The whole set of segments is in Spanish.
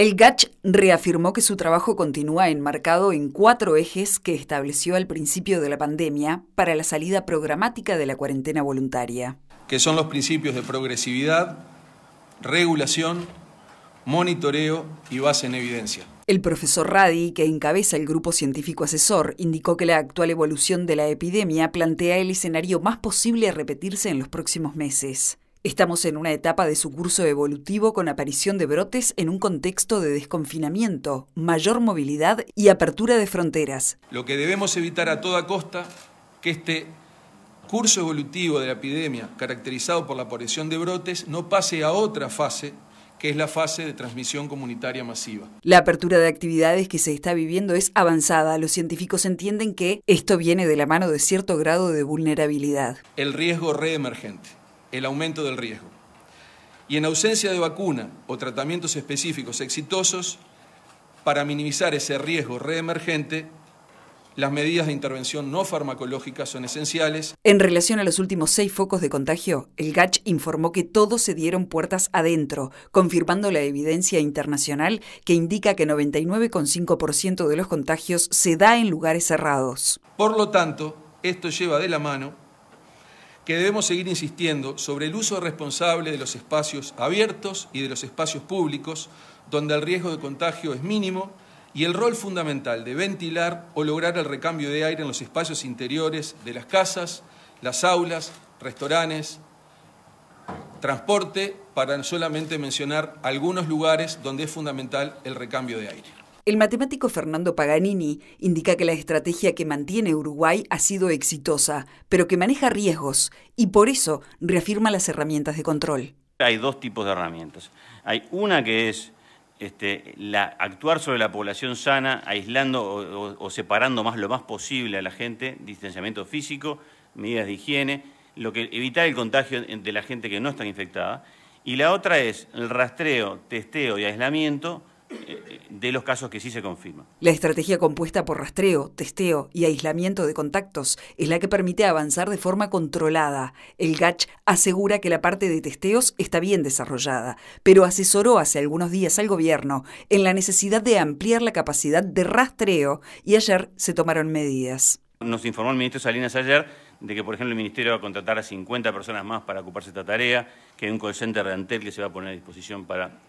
El Gach reafirmó que su trabajo continúa enmarcado en cuatro ejes que estableció al principio de la pandemia para la salida programática de la cuarentena voluntaria. Que son los principios de progresividad, regulación, monitoreo y base en evidencia. El profesor Radi, que encabeza el grupo científico asesor, indicó que la actual evolución de la epidemia plantea el escenario más posible a repetirse en los próximos meses. Estamos en una etapa de su curso evolutivo con aparición de brotes en un contexto de desconfinamiento, mayor movilidad y apertura de fronteras. Lo que debemos evitar a toda costa que este curso evolutivo de la epidemia, caracterizado por la aparición de brotes, no pase a otra fase que es la fase de transmisión comunitaria masiva. La apertura de actividades que se está viviendo es avanzada. Los científicos entienden que esto viene de la mano de cierto grado de vulnerabilidad. El riesgo reemergente el aumento del riesgo. Y en ausencia de vacuna o tratamientos específicos exitosos, para minimizar ese riesgo reemergente, las medidas de intervención no farmacológicas son esenciales. En relación a los últimos seis focos de contagio, el GACH informó que todos se dieron puertas adentro, confirmando la evidencia internacional que indica que 99,5% de los contagios se da en lugares cerrados. Por lo tanto, esto lleva de la mano que debemos seguir insistiendo sobre el uso responsable de los espacios abiertos y de los espacios públicos, donde el riesgo de contagio es mínimo, y el rol fundamental de ventilar o lograr el recambio de aire en los espacios interiores de las casas, las aulas, restaurantes, transporte, para solamente mencionar algunos lugares donde es fundamental el recambio de aire. El matemático Fernando Paganini indica que la estrategia que mantiene Uruguay ha sido exitosa, pero que maneja riesgos y por eso reafirma las herramientas de control. Hay dos tipos de herramientas. Hay una que es este, la, actuar sobre la población sana, aislando o, separando más lo más posible a la gente, distanciamiento físico, medidas de higiene, lo que, evitar el contagio de la gente que no está infectada. Y la otra es el rastreo, testeo y aislamiento eh, de los casos que sí se confirman. La estrategia compuesta por rastreo, testeo y aislamiento de contactos es la que permite avanzar de forma controlada. El GACH asegura que la parte de testeos está bien desarrollada, pero asesoró hace algunos días al gobierno en la necesidad de ampliar la capacidad de rastreo y ayer se tomaron medidas. Nos informó el ministro Salinas ayer de que, por ejemplo, el Ministerio va a contratar a 50 personas más para ocuparse de esta tarea, que hay un call center de Antel que se va a poner a disposición para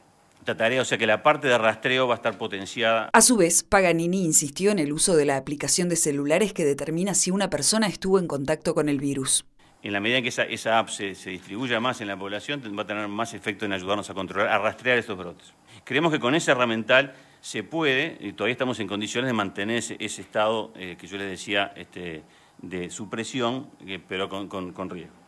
esta tarea, o sea que la parte de rastreo va a estar potenciada. A su vez, Paganini insistió en el uso de la aplicación de celulares que determina si una persona estuvo en contacto con el virus. En la medida en que esa, esa app se, distribuya más en la población, va a tener más efecto en ayudarnos a controlar, a rastrear estos brotes. Creemos que con esa herramienta se puede, y todavía estamos en condiciones de mantener ese, estado eh, que yo les decía este, de supresión, eh, pero con riesgo.